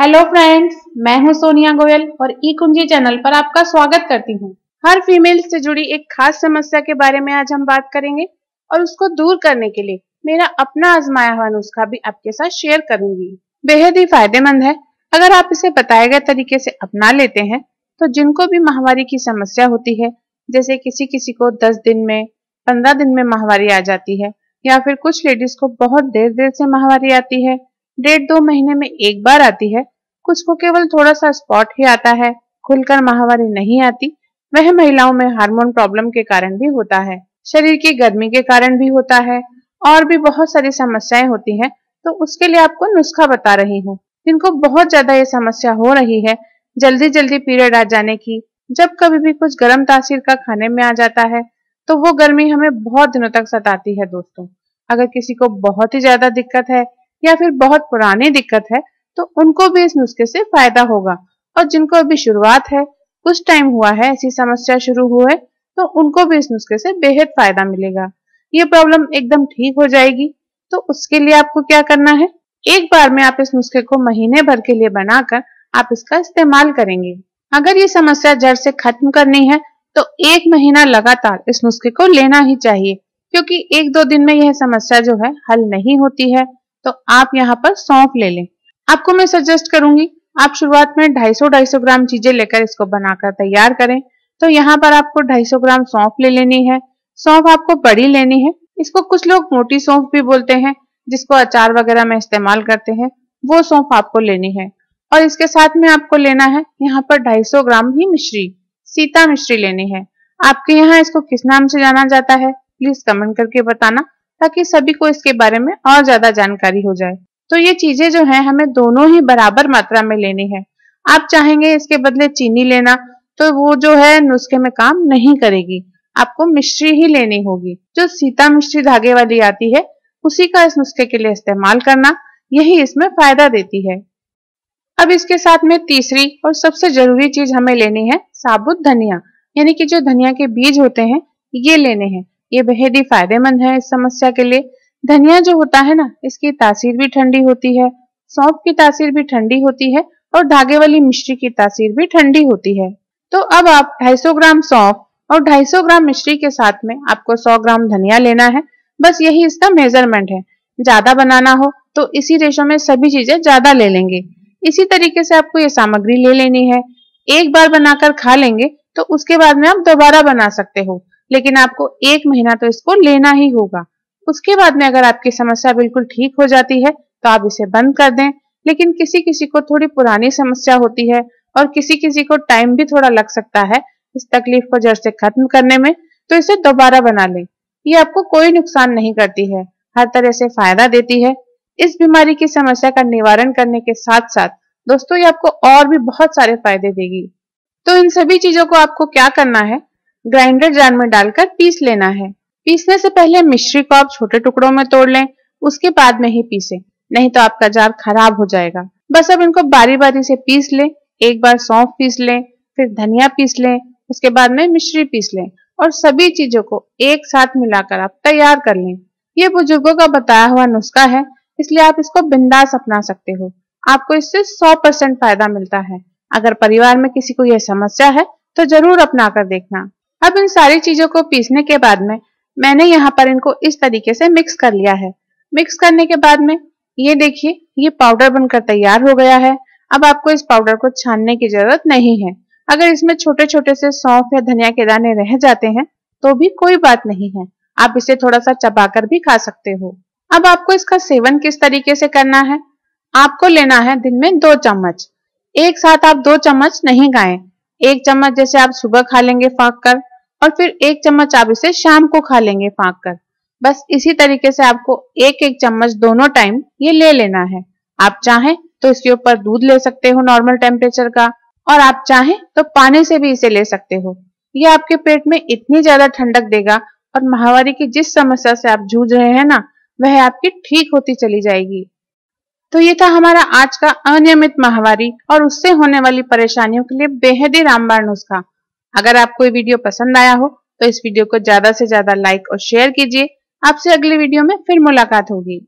hello friends मैं हूं सोनिया गोयल और ई कुंजी चैनल पर आपका स्वागत करती हूं हर फीमेल से जुड़ी एक खास समस्या के बारे में आज हम बात करेंगे और उसको दूर करने के लिए मेरा अपना आजमाया हुआ नुस्खा भी आपके साथ शेयर करूंगी बेहद ही फायदेमंद है अगर आप इसे बताए गए तरीके से अपना लेते हैं तो जिनको भी माहवारी की समस्या होती है जैसे किसी किसी को दस दिन में पंद्रह दिन में माहवारी आ जाती है या फिर कुछ लेडीज को बहुत देर देर से माहवारी आती है डेढ़ दो महीने में एक बार आती है कुछ को केवल थोड़ा सा स्पॉट ही आता है खुलकर महावारी नहीं आती वह महिलाओं में हार्मोन प्रॉब्लम के कारण भी होता है शरीर की गर्मी के कारण भी होता है और भी बहुत सारी समस्याएं होती हैं तो उसके लिए आपको नुस्खा बता रही हूँ जिनको बहुत ज्यादा ये समस्या हो रही है जल्दी जल्दी पीरियड आ जाने की जब कभी भी कुछ गर्म तासीर का खाने में आ जाता है तो वो गर्मी हमें बहुत दिनों तक सताती है दोस्तों अगर किसी को बहुत ही ज्यादा दिक्कत है या फिर बहुत पुरानी दिक्कत है तो उनको भी इस नुस्खे से फायदा होगा और जिनको अभी शुरुआत है कुछ टाइम हुआ है ऐसी समस्या शुरू हुए तो उनको भी इस नुस्खे से बेहद फायदा मिलेगा ये प्रॉब्लम एकदम ठीक हो जाएगी तो उसके लिए आपको क्या करना है एक बार में आप इस नुस्खे को महीने भर के लिए बनाकर आप इसका इस्तेमाल करेंगे अगर ये समस्या जड़ से खत्म करनी है तो एक महीना लगातार इस नुस्खे को लेना ही चाहिए क्योंकि एक दो दिन में यह समस्या जो है हल नहीं होती है तो आप यहाँ पर सौंफ ले लें आपको मैं सजेस्ट करूंगी आप शुरुआत में 250-250 ग्राम चीजें लेकर इसको बनाकर तैयार करें तो यहाँ पर आपको 250 ग्राम सौंफ ले लेनी है सौंफ आपको बड़ी लेनी है इसको कुछ लोग मोटी सौंफ भी बोलते हैं जिसको अचार वगैरह में इस्तेमाल करते हैं वो सौंफ आपको लेनी है और इसके साथ में आपको लेना है यहाँ पर 250 ग्राम ही मिश्री सीता मिश्री लेनी है आपके यहाँ इसको किस नाम से जाना जाता है प्लीज कमेंट करके बताना ताकि सभी को इसके बारे में और ज्यादा जानकारी हो जाए तो ये चीजें जो है हमें दोनों ही बराबर मात्रा में लेनी है आप चाहेंगे इसके बदले चीनी लेना तो वो जो है नुस्खे में काम नहीं करेगी आपको मिश्री ही लेनी होगी जो सीता मिश्री धागे वाली आती है उसी का इस नुस्खे के लिए इस्तेमाल करना यही इसमें फायदा देती है अब इसके साथ में तीसरी और सबसे जरूरी चीज हमें लेनी है साबुत धनिया यानी कि जो धनिया के बीज होते हैं ये लेने हैं ये बेहद ही फायदेमंद है इस समस्या के लिए धनिया जो होता है ना इसकी तासीर भी ठंडी होती है सौंप की तासीर भी ठंडी होती है और धागे वाली मिश्री की तासीर भी ठंडी होती है तो अब आप 250 ग्राम सौंप और 250 ग्राम मिश्री के साथ में आपको 100 ग्राम धनिया लेना है बस यही इसका मेजरमेंट है ज्यादा बनाना हो तो इसी रेशो में सभी चीजें ज्यादा ले लेंगे इसी तरीके से आपको ये सामग्री ले लेनी है एक बार बनाकर खा लेंगे तो उसके बाद में आप दोबारा बना सकते हो लेकिन आपको एक महीना तो इसको लेना ही होगा उसके बाद में अगर आपकी समस्या बिल्कुल ठीक हो जाती है तो आप इसे बंद कर दें लेकिन किसी किसी को थोड़ी पुरानी समस्या होती है और किसी किसी को टाइम भी थोड़ा लग सकता है इस तकलीफ को जड़ से खत्म करने में तो इसे दोबारा बना लें ये आपको कोई नुकसान नहीं करती है हर तरह से फायदा देती है इस बीमारी की समस्या का निवारण करने के साथ साथ दोस्तों ये आपको और भी बहुत सारे फायदे देगी तो इन सभी चीजों को आपको क्या करना है ग्राइंडर जार में डालकर पीस लेना है पीसने से पहले मिश्री को आप छोटे टुकड़ों में तोड़ लें उसके बाद में ही पीसे नहीं तो आपका जार खराब हो जाएगा बस अब इनको बारी बारी से पीस लें एक बार सौंफ पीस लें फिर धनिया पीस लें उसके बाद में मिश्री पीस लें और सभी चीजों को एक साथ मिलाकर आप तैयार कर लें ये बुजुर्गों का बताया हुआ नुस्खा है इसलिए आप इसको बिंदास अपना सकते हो आपको इससे 100 परसेंट फायदा मिलता है अगर परिवार में किसी को यह समस्या है तो जरूर अपना कर देखना अब इन सारी चीजों को पीसने के बाद में मैंने यहाँ पर इनको इस तरीके से मिक्स कर लिया है मिक्स करने के बाद में ये देखिए ये पाउडर बनकर तैयार हो गया है अब आपको इस पाउडर को छानने की जरूरत नहीं है अगर इसमें छोटे छोटे से सौंफ या धनिया के दाने रह जाते हैं तो भी कोई बात नहीं है आप इसे थोड़ा सा चबाकर भी खा सकते हो अब आपको इसका सेवन किस तरीके से करना है आपको लेना है दिन में दो चम्मच एक साथ आप दो चम्मच नहीं खाएं एक चम्मच जैसे आप सुबह खा लेंगे फाक कर और फिर एक चम्मच आप इसे शाम को खा लेंगे फाक कर बस इसी तरीके से आपको एक एक चम्मच दोनों टाइम ये ले लेना है आप चाहें तो इसके ऊपर दूध ले सकते हो नॉर्मल टेम्परेचर का और आप चाहें तो पानी से भी इसे ले सकते हो ये आपके पेट में इतनी ज्यादा ठंडक देगा और महावारी की जिस समस्या से आप जूझ रहे हैं ना वह आपकी ठीक होती चली जाएगी तो ये था हमारा आज का अनियमित महावारी और उससे होने वाली परेशानियों के लिए बेहद ही रामबाण नुस्खा अगर आपको ये वीडियो पसंद आया हो तो इस वीडियो को ज्यादा से ज्यादा लाइक और शेयर कीजिए आपसे अगले वीडियो में फिर मुलाकात होगी